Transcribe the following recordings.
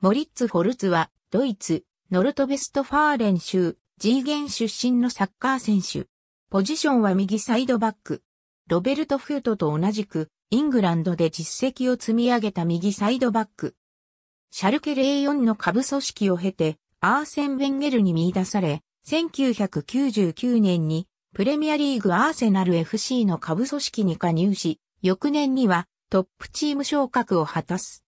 モリッツ・フォルツは、ドイツ、ノルトベストファーレン州、ジーゲン出身のサッカー選手。ポジションは右サイドバック。ロベルト・フュートと同じく、イングランドで実績を積み上げた右サイドバック。シャルケ04の下部組織を経て、アーセン・ベンゲルに見出され、1999年にプレミアリーグアーセナル FC の下部組織に加入し、翌年にはトップチーム昇格を果たす。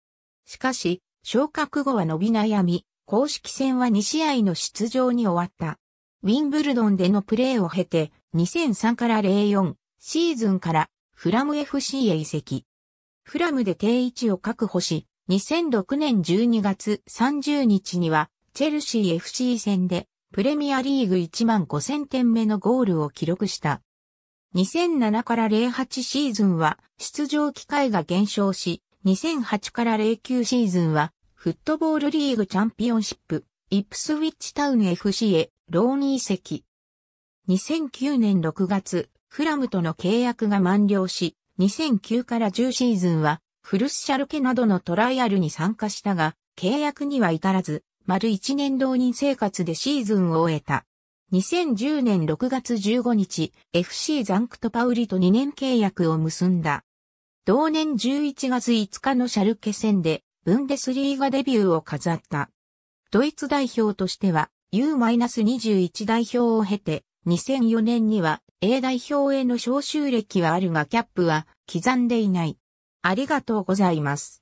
しかし、昇格後は伸び悩み、公式戦は2試合の出場に終わった。ウィンブルドンでのプレーを経て、2003から04シーズンからフラム FC へ移籍。フラムで定位置を確保し、2006年12月30日には、チェルシー FC 戦で、プレミアリーグ1万5000点目のゴールを記録した。2007から08シーズンは、出場機会が減少し、2008から09シーズンは、フットボールリーグチャンピオンシップ、イップスウィッチタウン FC へ、ローニ移籍。2009年6月、フラムとの契約が満了し、2009から10シーズンは、フルスシャルケなどのトライアルに参加したが、契約には至らず、丸1年浪人生活でシーズンを終えた。2010年6月15日、FC ザンクトパウリと2年契約を結んだ。同年11月5日のシャルケ戦で、ブンデスリーガデビューを飾った。ドイツ代表としては U-21 代表を経て2004年には A 代表への招集歴はあるがキャップは刻んでいない。ありがとうございます。